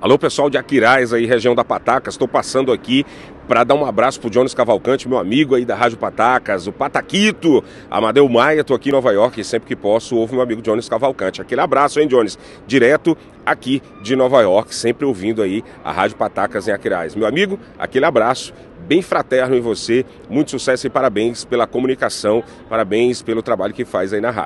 Alô, pessoal de Aquirais aí, região da Patacas. Estou passando aqui para dar um abraço pro Jones Cavalcante, meu amigo aí da Rádio Patacas, o Pataquito, Amadeu Maia, tô aqui em Nova York e sempre que posso ouvo meu amigo Jones Cavalcante. Aquele abraço, hein, Jones? Direto aqui de Nova York, sempre ouvindo aí a Rádio Patacas em Aquirais. Meu amigo, aquele abraço bem fraterno em você, muito sucesso e parabéns pela comunicação, parabéns pelo trabalho que faz aí na rádio.